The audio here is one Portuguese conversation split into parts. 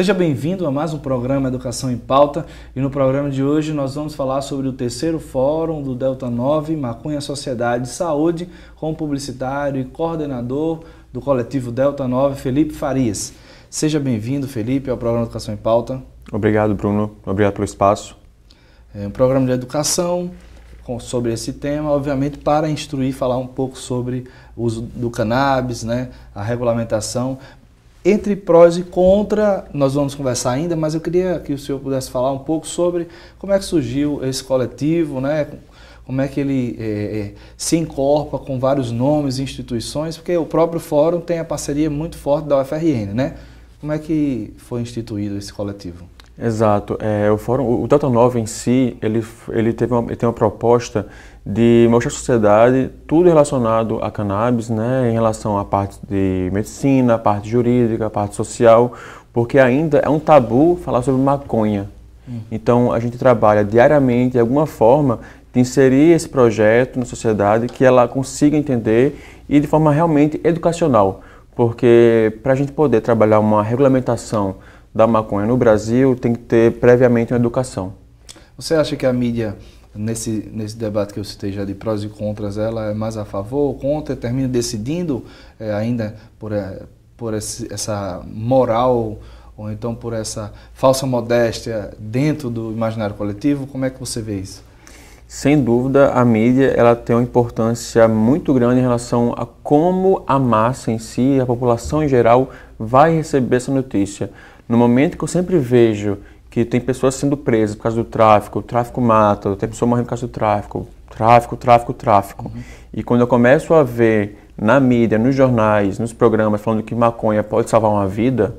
Seja bem-vindo a mais um programa Educação em Pauta e no programa de hoje nós vamos falar sobre o terceiro fórum do Delta 9 Maconha Sociedade Saúde com o publicitário e coordenador do coletivo Delta 9, Felipe Farias. Seja bem-vindo, Felipe, ao programa Educação em Pauta. Obrigado, Bruno. Obrigado pelo espaço. É um programa de educação com, sobre esse tema, obviamente para instruir, falar um pouco sobre o uso do cannabis, né, a regulamentação, entre prós e contra, nós vamos conversar ainda, mas eu queria que o senhor pudesse falar um pouco sobre como é que surgiu esse coletivo, né? como é que ele é, é, se encorpa com vários nomes e instituições, porque o próprio fórum tem a parceria muito forte da UFRN, né? Como é que foi instituído esse coletivo? Exato. É, o fórum, o Delta Nova em si, ele, ele, teve uma, ele tem uma proposta de mostrar à sociedade tudo relacionado à cannabis, né, em relação à parte de medicina, à parte jurídica, à parte social, porque ainda é um tabu falar sobre maconha. Hum. Então a gente trabalha diariamente, de alguma forma, de inserir esse projeto na sociedade que ela consiga entender e de forma realmente educacional, porque para a gente poder trabalhar uma regulamentação da maconha no Brasil tem que ter previamente uma educação. Você acha que a mídia, nesse, nesse debate que eu citei já de prós e contras, ela é mais a favor ou contra? Termina decidindo é, ainda por, é, por esse, essa moral ou então por essa falsa modéstia dentro do imaginário coletivo? Como é que você vê isso? Sem dúvida, a mídia ela tem uma importância muito grande em relação a como a massa em si, a população em geral, vai receber essa notícia. No momento que eu sempre vejo que tem pessoas sendo presas por causa do tráfico, o tráfico mata, tem pessoa morrendo por causa do tráfico, tráfico, tráfico, tráfico. Uhum. E quando eu começo a ver na mídia, nos jornais, nos programas falando que maconha pode salvar uma vida,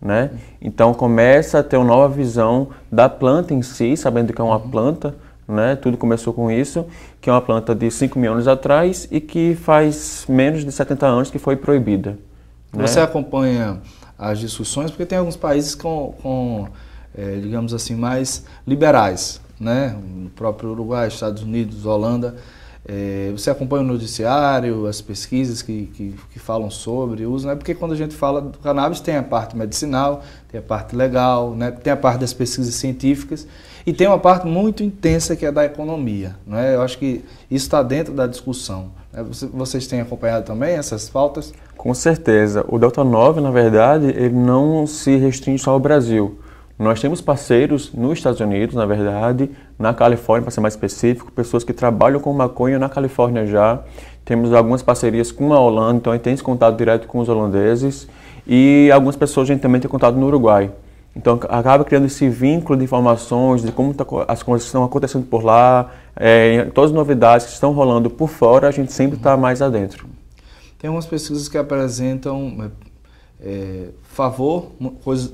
né? Uhum. Então começa a ter uma nova visão da planta em si, sabendo que é uma uhum. planta, né? Tudo começou com isso, que é uma planta de 5 mil anos atrás e que faz menos de 70 anos que foi proibida. Né? Você acompanha as discussões, porque tem alguns países com, com é, digamos assim, mais liberais, né? O próprio Uruguai, Estados Unidos, Holanda. É, você acompanha o noticiário, as pesquisas que, que, que falam sobre o uso, né? porque quando a gente fala do cannabis tem a parte medicinal, tem a parte legal, né? tem a parte das pesquisas científicas e tem uma parte muito intensa que é da economia. Né? Eu acho que isso está dentro da discussão. Né? Vocês têm acompanhado também essas faltas com certeza. O Delta 9, na verdade, ele não se restringe só ao Brasil. Nós temos parceiros nos Estados Unidos, na verdade, na Califórnia, para ser mais específico, pessoas que trabalham com maconha na Califórnia já. Temos algumas parcerias com a Holanda, então a gente tem esse contato direto com os holandeses. E algumas pessoas a gente também tem contato no Uruguai. Então acaba criando esse vínculo de informações, de como tá, as coisas estão acontecendo por lá, é, todas as novidades que estão rolando por fora, a gente sempre está mais adentro. Tem algumas pesquisas que apresentam é, é favor,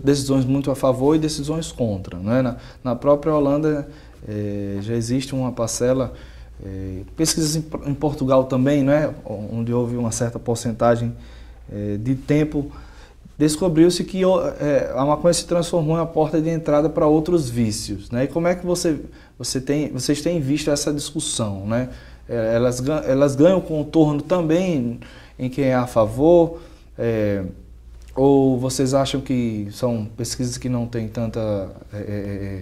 decisões muito a favor e decisões contra. Né? Na, na própria Holanda é, já existe uma parcela, é, pesquisas em, em, Portugal também, né? onde houve uma certa porcentagem é, de tempo, descobriu-se que é, a maconha se transformou em uma porta de entrada para outros vícios. Né? E como é que você, você tem, vocês têm visto essa discussão? Né? Elas, elas ganham contorno também em quem é a favor? É, ou vocês acham que são pesquisas que não têm tanta é, é, é,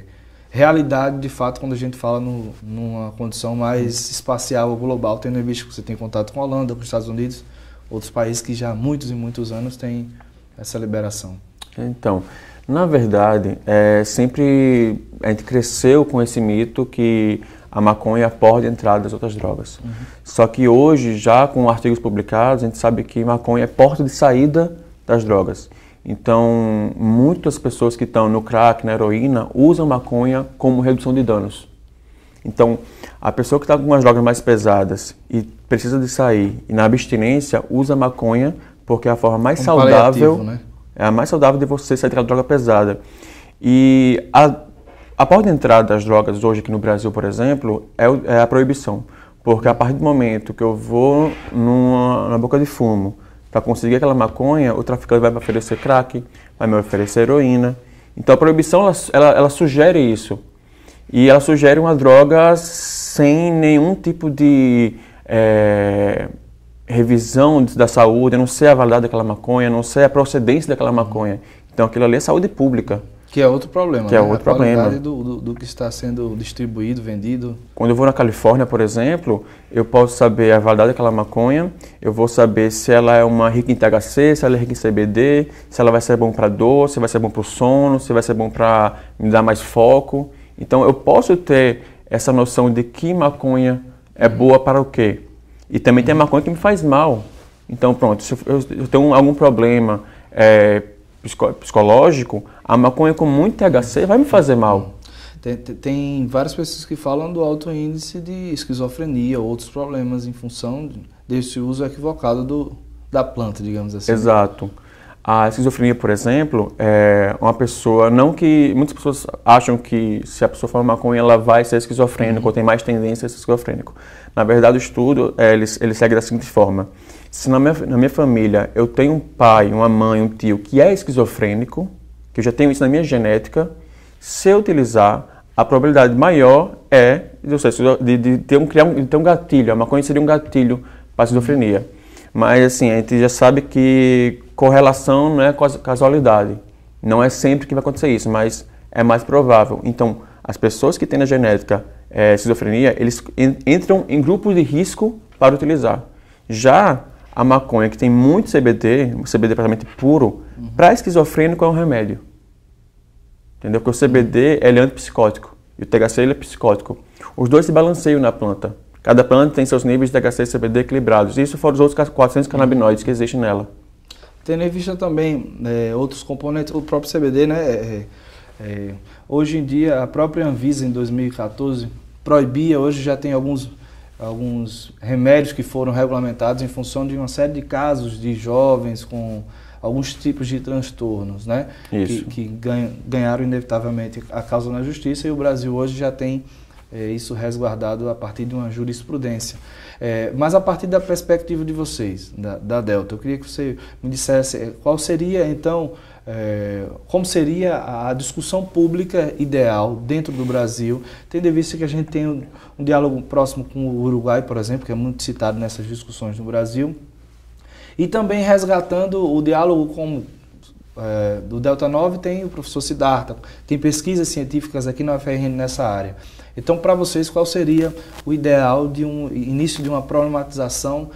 é, realidade de fato quando a gente fala no, numa condição mais espacial ou global, tendo em vista que você tem contato com a Holanda, com os Estados Unidos, outros países que já há muitos e muitos anos têm essa liberação? Então, na verdade, é, sempre a gente cresceu com esse mito que a maconha é a porta de entrada das outras drogas. Uhum. Só que hoje, já com artigos publicados, a gente sabe que maconha é porta de saída das drogas. Então, muitas pessoas que estão no crack, na heroína, usam maconha como redução de danos. Então, a pessoa que está com as drogas mais pesadas e precisa de sair, e na abstinência, usa maconha porque é a forma mais como saudável. Né? É a mais saudável de você sair da droga pesada. E a a porta de entrada das drogas hoje aqui no Brasil, por exemplo, é, é, a proibição. Porque a partir do momento que eu vou numa, boca de fumo para conseguir aquela maconha, o traficante vai me oferecer crack, vai me oferecer heroína. Então a proibição ela, ela, ela sugere isso. E ela sugere uma droga sem nenhum tipo de é, revisão da saúde, a não ser a validade daquela maconha, não ser a procedência daquela maconha. Então aquilo ali é saúde pública. Que é outro problema. Que é né? é outro a problema. Qualidade do, do, do, que está sendo distribuído, vendido. Quando eu vou na Califórnia, por exemplo, eu posso saber a validade daquela maconha, eu vou saber se ela é uma rica em THC, se ela é rica em CBD, se ela vai ser bom para dor, se vai ser bom para o sono, se vai ser bom para me dar mais foco. Então eu posso ter essa noção de que maconha é uhum. boa para o quê. E também uhum. tem a uhum. maconha que me faz mal. Então pronto, se eu, eu tenho algum problema é, psicológico, a maconha com muito THC vai me fazer mal. Tem, tem, várias pessoas que falam do alto índice de esquizofrenia, outros problemas em função desse uso equivocado do, da planta, digamos assim. Exato. A esquizofrenia, por exemplo, é uma pessoa, não que. Muitas pessoas acham que se a pessoa for maconha, ela vai ser esquizofrênica uhum. ou tem mais tendência a ser esquizofrênico. Na verdade, o estudo, é, ele, ele segue da seguinte forma. Se na minha, na minha família eu tenho um pai, uma mãe, um tio que é esquizofrênico, que eu já tenho isso na minha genética, se eu utilizar, a probabilidade maior é de, de, ter, um, criar um, de ter um gatilho. A maconha seria um gatilho para a esquizofrenia. Mas, assim, a gente já sabe que correlação não é casualidade. Não é sempre que vai acontecer isso, mas é mais provável. Então, as pessoas que têm na genética é, esquizofrenia, eles entram em grupos de risco para utilizar. Já a maconha, que tem muito CBD, CBD praticamente puro, uhum. para esquizofrênico é um remédio. Entendeu? Porque o CBD uhum. ele é antipsicótico e o THC ele é psicótico. Os dois se balanceiam na planta. Cada planta tem seus níveis de THC e CBD equilibrados. Isso fora os outros 400 uhum. canabinoides que existem nela. Tendo em vista também é, outros componentes, o próprio CBD, né? É, é, é, hoje em dia, a própria Anvisa, em 2014, proibia, hoje já tem alguns alguns remédios que foram regulamentados em função de uma série de casos de jovens com alguns tipos de transtornos, né? Isso. Que, que ganham, ganharam inevitavelmente a causa na justiça e o Brasil hoje já tem é, isso resguardado a partir de uma jurisprudência. É, mas a partir da perspectiva de vocês, da, da, Delta, eu queria que você me dissesse é, qual seria então, é, como seria a discussão pública ideal dentro do Brasil, tendo em vista que a gente tem um, um diálogo próximo com o Uruguai, por exemplo, que é muito citado nessas discussões no Brasil, e também resgatando o diálogo com é, do Delta 9 tem o professor Siddhartha, tem pesquisas científicas aqui na UFRN nessa área. Então, para vocês, qual seria o ideal de um início de uma problematização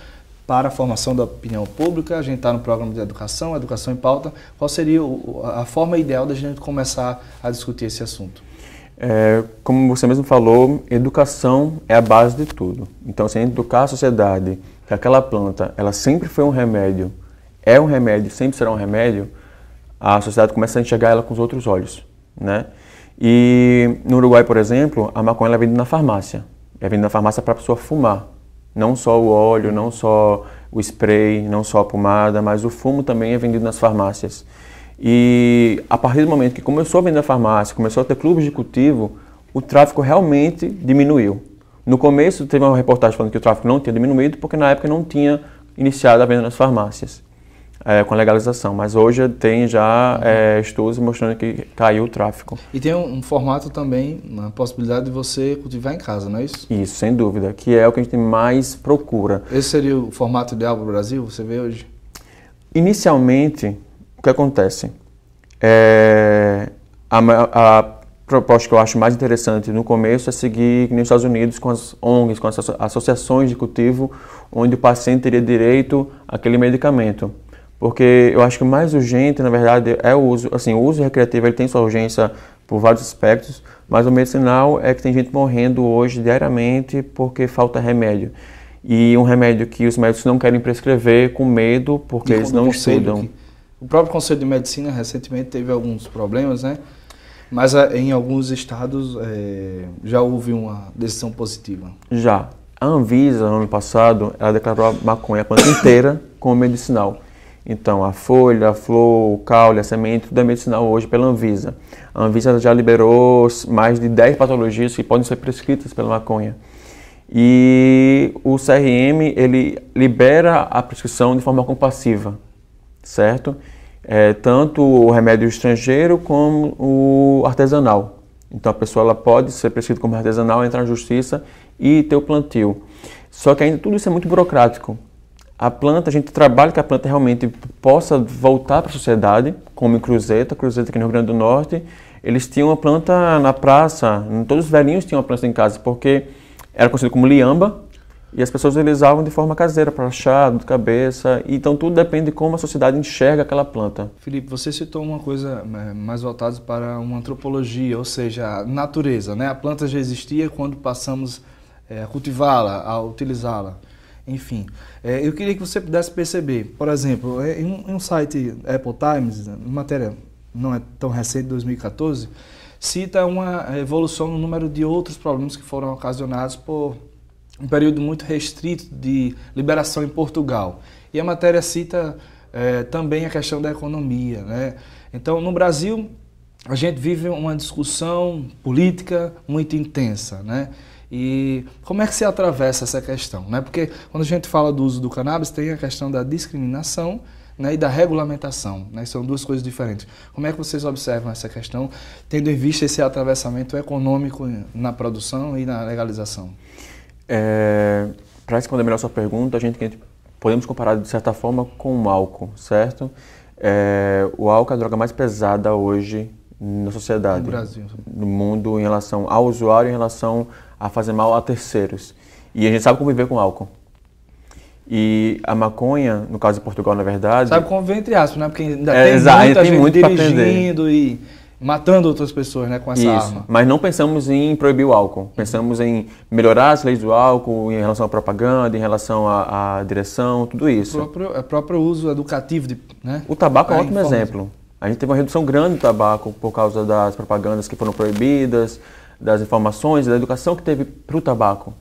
para a formação da opinião pública? A gente está no programa de educação, educação em pauta. Qual seria a forma ideal da gente começar a discutir esse assunto? É, como você mesmo falou, educação é a base de tudo. Então, se a gente educar a sociedade que aquela planta, ela sempre foi um remédio, é um remédio, sempre será um remédio, a sociedade começa a enxergar ela com os outros olhos, né? E no Uruguai, por exemplo, a maconha é vendida na farmácia. É vendida na farmácia para a pessoa fumar. Não só o óleo, não só o spray, não só a pomada, mas o fumo também é vendido nas farmácias. E a partir do momento que começou a vender na farmácia, começou a ter clubes de cultivo, o tráfico realmente diminuiu. No começo teve uma reportagem falando que o tráfico não tinha diminuído porque na época não tinha iniciado a venda nas farmácias é, com legalização, mas hoje tem já uhum. é, estudos mostrando que caiu o tráfico. E tem um, um, formato também, uma possibilidade de você cultivar em casa, não é isso? Isso, sem dúvida, que é o que a gente mais procura. Esse seria o formato ideal para o Brasil, você vê hoje? Inicialmente, o que acontece? É, a, a proposta que eu acho mais interessante no começo é seguir nos Estados Unidos com as ONGs, com as associações de cultivo, onde o paciente teria direito àquele medicamento porque eu acho que o mais urgente, na verdade, é o uso. Assim, o uso recreativo ele tem sua urgência por vários aspectos, mas o medicinal é que tem gente morrendo hoje diariamente porque falta remédio. E um remédio que os médicos não querem prescrever com medo porque e eles não estudam. o próprio Conselho de Medicina recentemente teve alguns problemas, né? Mas eh, em alguns estados é, já houve uma decisão positiva. Já. A Anvisa, no ano passado, ela declarou a maconha a planta inteira como medicinal. Então, a folha, a flor, o caule, a semente, tudo é medicinal hoje pela Anvisa. A Anvisa já liberou mais de 10 patologias que podem ser prescritas pela maconha. E o CRM, ele libera a prescrição de forma compassiva, certo? É, tanto o remédio estrangeiro como o artesanal. Então, a pessoa ela pode ser prescrita como artesanal, entrar na justiça e ter o plantio. Só que ainda tudo isso é muito burocrático a planta, a gente trabalha que a planta realmente possa voltar para a sociedade, como em Cruzeta, Cruzeta aqui no Rio Grande do Norte, eles tinham uma planta na praça, todos os velhinhos tinham uma planta em casa, porque era conhecido como liamba, e as pessoas utilizavam de forma caseira, para chá, de cabeça, então tudo depende de como a sociedade enxerga aquela planta. Felipe, você citou uma coisa é, mais voltada para uma antropologia, ou seja, a natureza, né? A planta já existia quando passamos é, a cultivá-la, a utilizá-la. Enfim, é, eu queria que você pudesse perceber, por exemplo, é, em um, em um site Apple Times, matéria não é tão recente, 2014, cita uma evolução no número de outros problemas que foram ocasionados por um período muito restrito de liberação em Portugal. E a matéria cita é, também a questão da economia. Né? Então, no Brasil, a gente vive uma discussão política muito intensa. Né? E como é que se atravessa essa questão? Né? Porque quando a gente fala do uso do cannabis, tem a questão da discriminação né, e da regulamentação. Né? São duas coisas diferentes. Como é que vocês observam essa questão, tendo em vista esse atravessamento econômico na produção e na legalização? É, Para responder melhor a sua pergunta, a gente, a gente podemos comparar de certa forma com o álcool, certo? É, o álcool é a droga mais pesada hoje na sociedade, no, Brasil. no mundo, em relação ao usuário, em relação a fazer mal a terceiros. E a gente sabe conviver com álcool. E a maconha, no caso de Portugal, na verdade. Sabe conviver entre aspas, né? Porque ainda é, tem exato, muita tem gente muito dirigindo e matando outras pessoas né, com essa Isso. arma. Mas não pensamos em proibir o álcool. Pensamos em melhorar as leis do álcool em relação à propaganda, em relação à, à direção, tudo isso. O próprio, o é, próprio uso educativo. De, né? O tabaco é um ótimo exemplo. A gente teve uma redução grande do tabaco por causa das propagandas que foram proibidas, das informações e da educação que teve para o tabaco.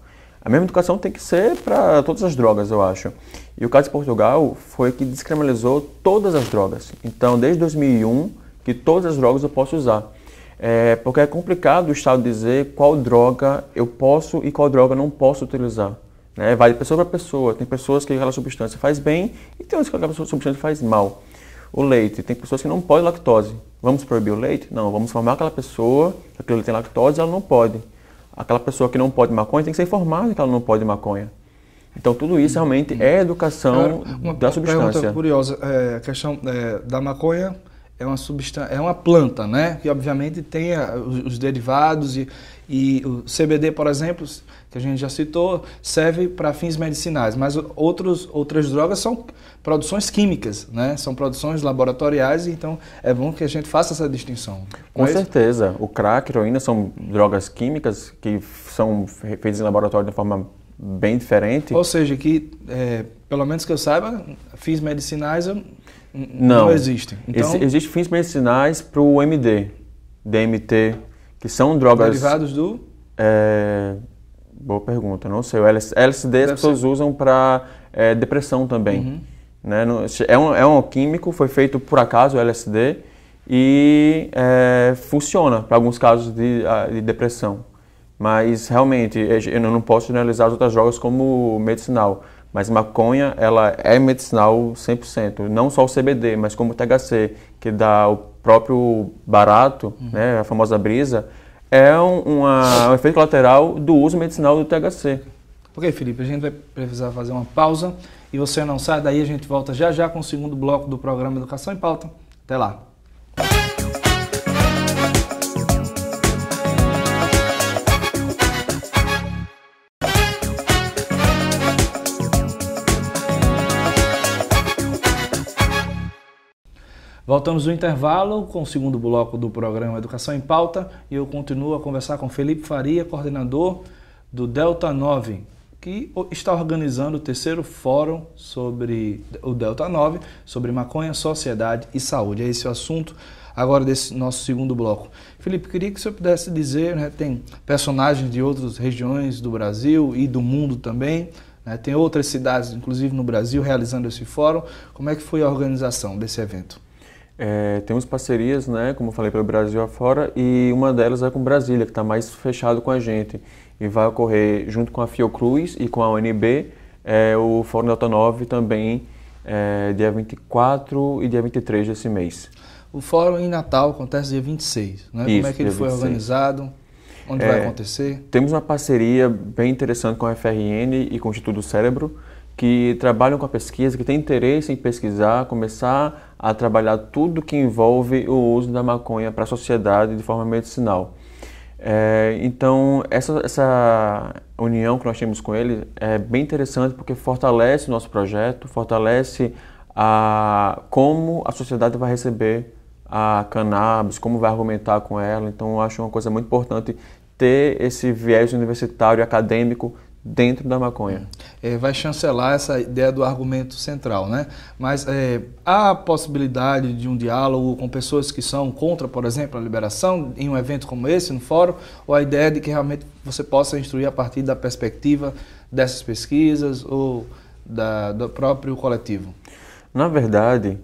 A mesma educação tem que ser para todas as drogas, eu acho. E o caso de Portugal foi que descriminalizou todas as drogas. Então, desde 2001, que todas as drogas eu posso usar. É, porque é complicado o Estado dizer qual droga eu posso e qual droga não posso utilizar. Né? Vai de pessoa para pessoa. Tem pessoas que aquela substância faz bem e tem outras que aquela substância faz mal o leite. Tem pessoas que não podem lactose. Vamos proibir o leite? Não, vamos formar aquela pessoa, aquele tem lactose, ela não pode. Aquela pessoa que não pode maconha tem que ser informada que ela não pode maconha. Então tudo isso realmente é uhum. educação uma, da substância. Uma pergunta curiosa, é, a questão é, da maconha é uma substância, é uma planta, né? Que obviamente tem a, os, os, derivados e, e o CBD, por exemplo, que a gente já citou, serve para fins medicinais, mas outros, outras drogas são produções químicas, né? São produções laboratoriais, então é bom que a gente faça essa distinção. Com, certeza. O crack, heroína são drogas químicas que são feitas em laboratório de forma bem diferente. Ou seja, que, é, pelo menos que eu saiba, fins medicinais hum, não, não existem. Então, Ex Existem fins medicinais para o MD, DMT, que são drogas... Derivados do... É, Boa pergunta, não sei. O LSD as pessoas ser. usam para é, depressão também. Uhum. Né? É, um, é um químico, foi feito por acaso o LSD e é, funciona para alguns casos de, de, depressão. Mas realmente, é, eu não posso generalizar as outras drogas como medicinal. Mas maconha, ela é medicinal 100%. Não só o CBD, mas como o THC, que dá o próprio barato, uhum. né, a famosa brisa, é um, uma, um efeito colateral do uso medicinal do THC. Ok, Felipe, a gente vai precisar fazer uma pausa e você não sai daí, a gente volta já já com o segundo bloco do programa Educação em Pauta. Até lá. Voltamos do intervalo com o segundo bloco do programa Educação em Pauta e eu continuo a conversar com Felipe Faria, coordenador do Delta 9, que está organizando o terceiro fórum sobre o Delta 9, sobre maconha, sociedade e saúde. É esse o assunto agora desse nosso segundo bloco. Felipe, queria que o senhor pudesse dizer, né, tem personagens de outras regiões do Brasil e do mundo também, né, tem outras cidades, inclusive no Brasil, realizando esse fórum. Como é que foi a organização desse evento? É, temos parcerias, né, como eu falei, pelo Brasil afora, e uma delas é com Brasília, que está mais fechado com a gente. E vai ocorrer, junto com a Fiocruz e com a UNB, é, o Fórum Delta 9 também, é, dia 24 e dia 23 desse mês. O Fórum em Natal acontece dia 26, né? Isso, como é que ele foi 26. organizado? Onde vai é, acontecer? Temos uma parceria bem interessante com a FRN e com o Instituto Cérebro, que trabalham com a pesquisa, que têm interesse em pesquisar, começar a trabalhar tudo que envolve o uso da maconha para a sociedade de forma medicinal. É, então, essa, essa união que nós temos com ele é bem interessante porque fortalece o nosso projeto, fortalece a, como a sociedade vai receber a cannabis, como vai argumentar com ela. Então, eu acho uma coisa muito importante ter esse viés universitário e acadêmico dentro da maconha. É, vai chancelar essa ideia do argumento central, né? Mas é, há possibilidade de um diálogo com pessoas que são contra, por exemplo, a liberação em um evento como esse, no fórum, ou a ideia de que realmente você possa instruir a partir da perspectiva dessas pesquisas ou da, do próprio coletivo? Na verdade,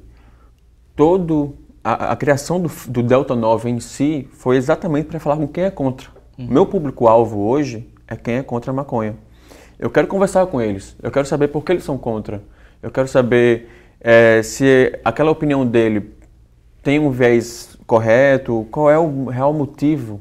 todo a, a criação do, do, Delta 9 em si foi exatamente para falar com quem é contra. Uhum. Meu público-alvo hoje é quem é contra a maconha. Eu quero conversar com eles, eu quero saber por que eles são contra, eu quero saber é, se aquela opinião dele tem um viés correto, qual é o real motivo.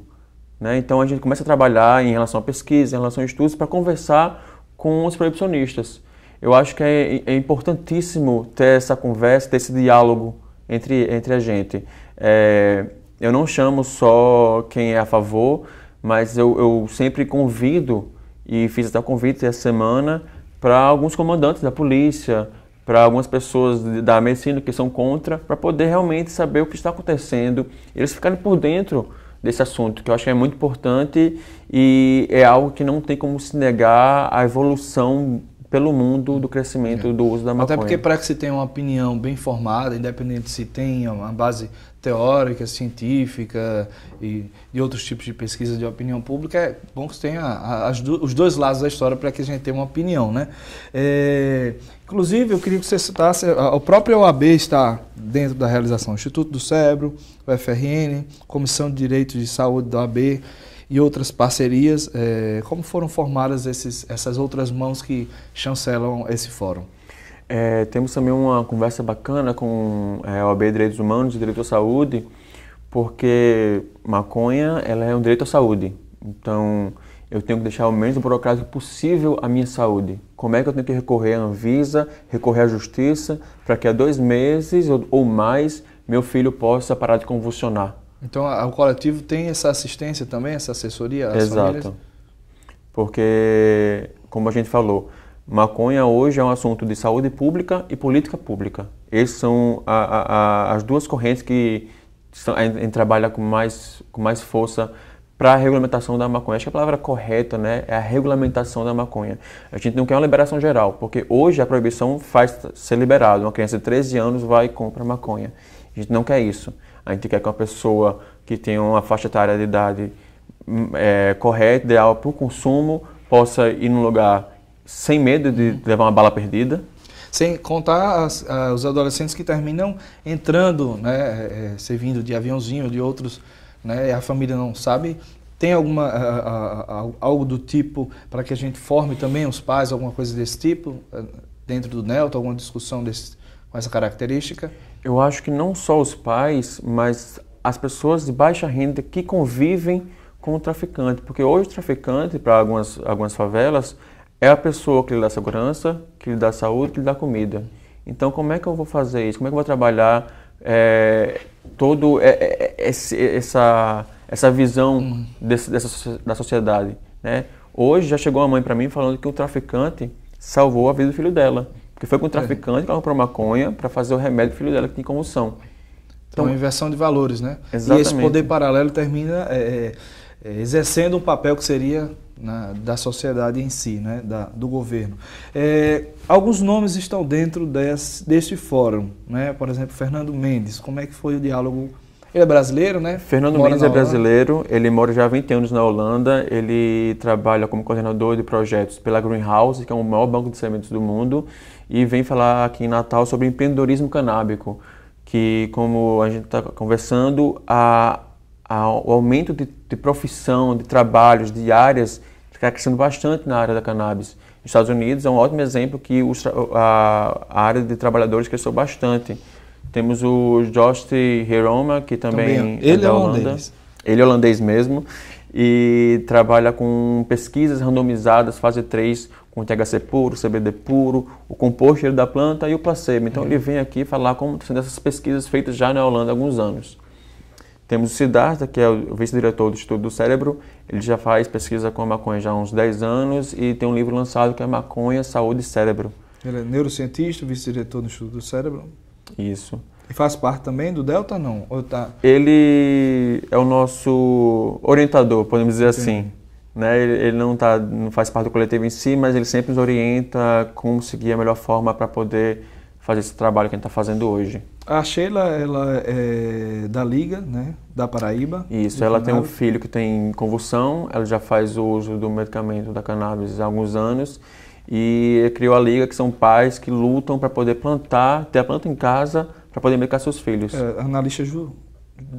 Né? Então a gente começa a trabalhar em relação à pesquisa, em relação a estudos, para conversar com os proibicionistas. Eu acho que é, é, importantíssimo ter essa conversa, ter esse diálogo entre, entre a gente. É, eu não chamo só quem é a favor, mas eu, eu sempre convido e fiz até o convite essa semana para alguns comandantes da polícia, para algumas pessoas da medicina que são contra, para poder realmente saber o que está acontecendo, eles ficarem por dentro desse assunto, que eu acho que é muito importante e é algo que não tem como se negar a evolução pelo mundo do crescimento é. do uso da maconha. Até porque para que se tenha uma opinião bem formada, independente se tem uma base teórica, científica e de outros tipos de pesquisa de opinião pública, é bom que tenha do, os dois lados da história para que a gente tenha uma opinião. Né? É, inclusive, eu queria que você citasse, o próprio OAB está dentro da realização, Instituto do Cérebro, o FRN, Comissão de Direitos de Saúde da OAB e outras parcerias. É, como foram formadas esses, essas outras mãos que chancelam esse fórum? É, temos também uma conversa bacana com é, a OAB Direitos Humanos e Direito à Saúde, porque maconha ela é um direito à saúde. Então, eu tenho que deixar o menos burocrático possível a minha saúde. Como é que eu tenho que recorrer à Anvisa, recorrer à Justiça, para que há dois meses ou mais meu filho possa parar de convulsionar? Então, o coletivo tem essa assistência também, essa assessoria? Exato. Famílias? Porque, como a gente falou, Maconha hoje é um assunto de saúde pública e política pública. Essas são a, a, a, as duas correntes que são, a gente trabalha com mais, com mais força para a regulamentação da maconha. Acho que a palavra correta né, é a regulamentação da maconha. A gente não quer uma liberação geral, porque hoje a proibição faz ser liberado. Uma criança de 13 anos vai e compra maconha. A gente não quer isso. A gente quer que uma pessoa que tenha uma faixa etária de idade hum, é, correta, ideal para o consumo, possa ir num lugar sem medo de levar uma bala perdida. Sem contar as, a, os adolescentes que terminam entrando, né, é, é servindo de aviãozinho, ou de outros, né, a família não sabe. Tem alguma, a, a, algo do tipo para que a gente forme também os pais, alguma coisa desse tipo, eh, dentro do NELTO, alguma discussão desse, com essa característica? Eu acho que não só os pais, mas as pessoas de baixa renda que convivem com o traficante, porque hoje o traficante, para algumas, algumas favelas, é a pessoa que lhe dá segurança, que lhe dá saúde, que lhe dá comida. Então, como é que eu vou fazer isso? Como é que eu vou trabalhar é, todo é, é, essa, essa visão hum. desse, dessa, da sociedade? Né? Hoje já chegou uma mãe para mim falando que o traficante salvou a vida do filho dela. Porque foi com o é. traficante que ela comprou maconha para fazer o remédio do filho dela que tinha convulsão. Então, então é uma inversão de valores, né? Exatamente. E esse poder paralelo termina eh, eh, exercendo um papel que seria na, da sociedade em si, né, da, do governo. É, alguns nomes estão dentro desse, desse fórum, né? por exemplo, Fernando Mendes. Como é que foi o diálogo? Ele é brasileiro, né? Fernando mora Mendes é brasileiro, ele mora já há 20 anos na Holanda, ele trabalha como coordenador de projetos pela Greenhouse, que é o maior banco de sementes do mundo, e vem falar aqui em Natal sobre empreendedorismo canábico, que como a gente está conversando, a, o aumento de, de, profissão, de trabalhos, de áreas, está crescendo bastante na área da cannabis. Nos Estados Unidos é um ótimo exemplo que os, a, a, área de trabalhadores cresceu bastante. Temos o Jost Hiroma, que também, também é. É ele é, da é Holandês. Ele é holandês mesmo e trabalha com pesquisas randomizadas, fase 3, com THC puro, CBD puro, o composto da planta e o placebo. Então uhum. ele vem aqui falar como sendo essas pesquisas feitas já na Holanda há alguns anos. Temos o Siddhartha, que é o vice-diretor do Estudo do Cérebro. Ele já faz pesquisa com a maconha já há uns 10 anos e tem um livro lançado que é Maconha, Saúde e Cérebro. Ele é neurocientista, vice-diretor do Estudo do Cérebro. Isso. E faz parte também do Delta, não? Ou tá... Ele é o nosso orientador, podemos dizer Entendi. assim. Né? Ele, ele, não, tá, não faz parte do coletivo em si, mas ele sempre nos orienta como seguir a melhor forma para poder fazer esse trabalho que a gente está fazendo hoje. A Sheila, ela é da Liga, né? Da Paraíba. Isso, ela tem um filho que tem convulsão, ela já faz uso do medicamento da cannabis há alguns anos e criou a Liga, que são pais que lutam para poder plantar, ter a planta em casa, para poder medicar seus filhos. É, analista ju,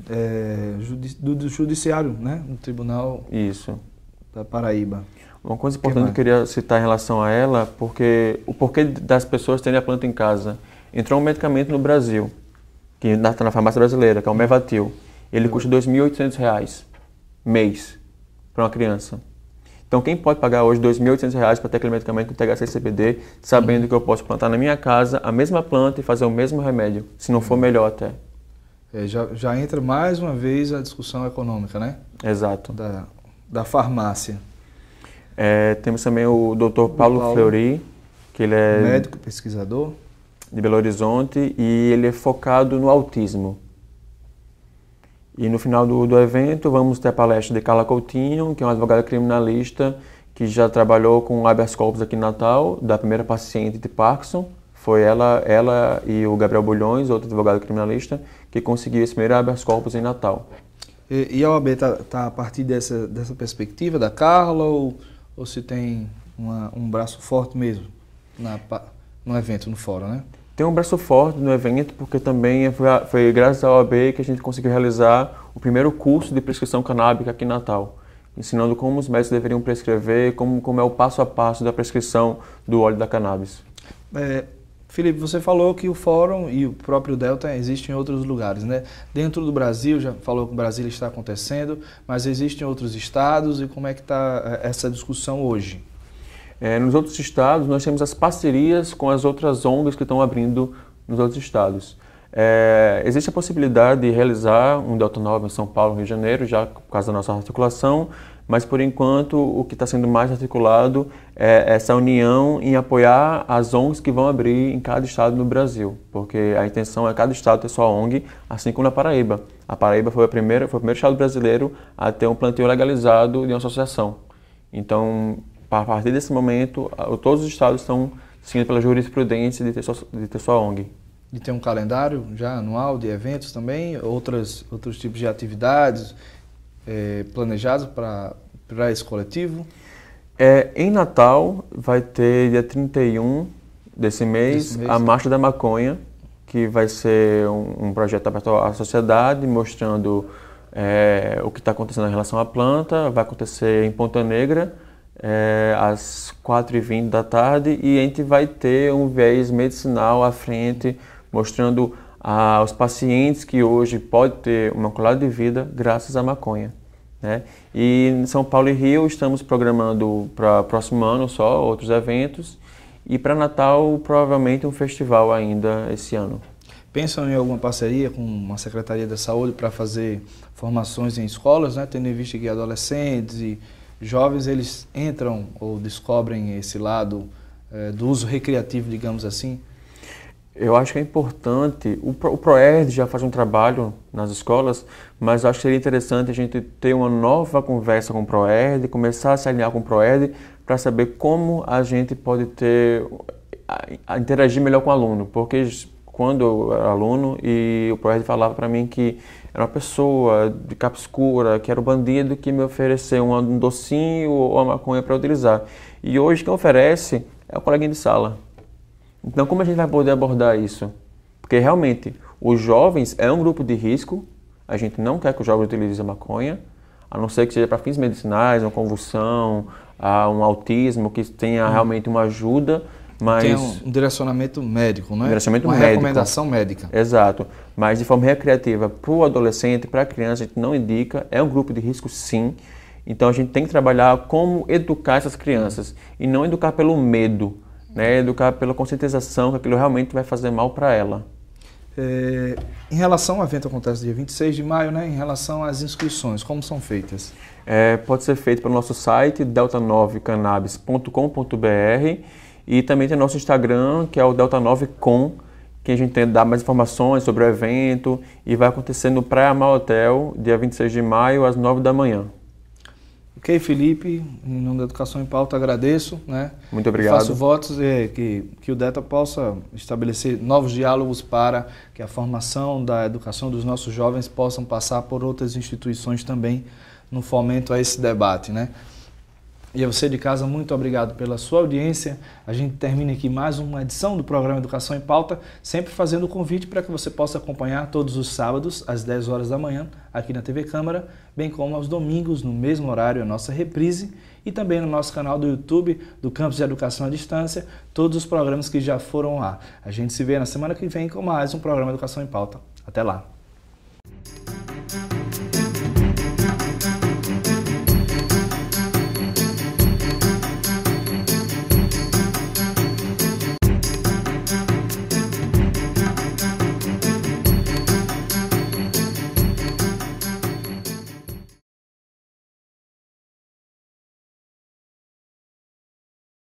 é, judi, do, do, judiciário, né? No Tribunal Isso. da Paraíba. Uma coisa importante que, eu queria citar em relação a ela, porque o porquê das pessoas terem a planta em casa. Entrou um medicamento no Brasil, que está na farmácia brasileira, que é o Mevatil. Ele uhum. custa R$ reais mês para uma criança. Então, quem pode pagar hoje R$ 2.800 para ter aquele medicamento com THC e CBD, sabendo que eu posso plantar na minha casa a mesma planta e fazer o mesmo remédio, se não for uhum. melhor até? É, já, já entra mais uma vez a discussão econômica, né? Exato. Da, da farmácia. É, temos também o Dr. Paulo, Paulo Fleury, que ele é médico pesquisador de Belo Horizonte e ele é focado no autismo. E no final do, do evento vamos ter a palestra de Carla Coutinho, que é uma advogada criminalista que já trabalhou com habeas corpus aqui em Natal, da primeira paciente de Parkinson. Foi ela, ela e o Gabriel Bulhões, outro advogado criminalista, que conseguiu esse primeiro habeas corpus em Natal. E, e a OAB está tá a partir dessa, dessa perspectiva da Carla ou ou se tem uma, um braço forte mesmo na, no evento, no fórum, né? Tem um braço forte no evento, porque também foi, graças à OAB que a gente conseguiu realizar o primeiro curso de prescrição canábica aqui em Natal, ensinando como os médicos deveriam prescrever, como, como é o passo a passo da prescrição do óleo da cannabis. É, Felipe, você falou que o fórum e o próprio Delta existem em outros lugares, né? Dentro do Brasil, já falou que o Brasil está acontecendo, mas existem outros estados e como é que está eh, essa discussão hoje? É, nos outros estados, nós temos as parcerias com as outras ONGs que estão abrindo nos outros estados. É, existe a possibilidade de realizar um Delta 9 em São Paulo, Rio de Janeiro, já por causa da nossa articulação, mas por enquanto o que está sendo mais articulado é essa união em apoiar as ONGs que vão abrir em cada estado no Brasil, porque a intenção é cada estado ter sua ONG, assim como na Paraíba. A Paraíba foi, a primeira, foi o primeiro estado brasileiro a ter um plantio legalizado de uma associação. Então, a partir desse momento, todos os estados estão seguindo pela jurisprudência de ter sua, de ter sua ONG. E tem um calendário já anual de eventos também, outras, outros tipos de atividades, é, planejados para esse coletivo? É, em Natal vai ter dia 31 desse mês, mês. a Marcha da Maconha, que vai ser um, um projeto aberto à sociedade, mostrando é, o que está acontecendo em relação à planta. Vai acontecer em Ponta Negra, é, às 4h20 da tarde, e a gente vai ter um viés medicinal à frente, mostrando aos pacientes que hoje pode ter uma qualidade de vida graças à maconha. Né? E em São Paulo e Rio estamos programando para próximo ano só outros eventos e para Natal provavelmente um festival ainda esse ano. Pensam em alguma parceria com uma secretaria da saúde para fazer formações em escolas, né? tendo em vista que adolescentes e jovens eles entram ou descobrem esse lado é, do uso recreativo, digamos assim, eu acho que é importante, o, Pro, o ProERD já faz um trabalho nas escolas, mas acho que seria interessante a gente ter uma nova conversa com o ProERD, começar a se alinhar com o ProERD para saber como a gente pode ter, a, a interagir melhor com o aluno, porque quando eu era aluno e o ProERD falava para mim que era uma pessoa de capa escura, que era o um bandido que me ofereceu um docinho ou uma maconha para utilizar. E hoje quem oferece é o coleguinha de sala. Então, como a gente vai poder abordar isso? Porque realmente, os jovens é um grupo de risco, a gente não quer que os jovens utilizem a maconha, a não ser que seja para fins medicinais, uma convulsão, ah, um autismo, que tenha uhum. realmente uma ajuda, mas... Tem um direcionamento médico, né? Um direcionamento uma médico. recomendação médica. Exato. Mas de forma recreativa, para o adolescente, para a criança, a gente não indica, é um grupo de risco sim, então a gente tem que trabalhar como educar essas crianças, uhum. e não educar pelo medo, né? Educar pela conscientização que aquilo realmente vai fazer mal para ela. É, em relação ao evento acontece dia 26 de maio, né? Em relação às inscrições, como são feitas? É, pode ser feito pelo nosso site delta9cannabis.com.br e também tem nosso Instagram, que é o delta9com, que a gente dá mais informações sobre o evento e vai acontecer no Praia Mar Hotel, dia 26 de maio, às 9 da manhã. Ok, Felipe, em nome da Educação em Pauta, agradeço. Né? Muito obrigado. faço votos é, que, que o DETA possa estabelecer novos diálogos para que a formação da educação dos nossos jovens possam passar por outras instituições também no fomento a esse debate. Né? E a você de casa, muito obrigado pela sua audiência. A gente termina aqui mais uma edição do programa Educação em Pauta, sempre fazendo o convite para que você possa acompanhar todos os sábados, às 10 horas da manhã, aqui na TV Câmara, bem como aos domingos, no mesmo horário, a nossa reprise e também no nosso canal do YouTube do Campus de Educação à Distância, todos os programas que já foram lá. A gente se vê na semana que vem com mais um programa Educação em Pauta. Até lá!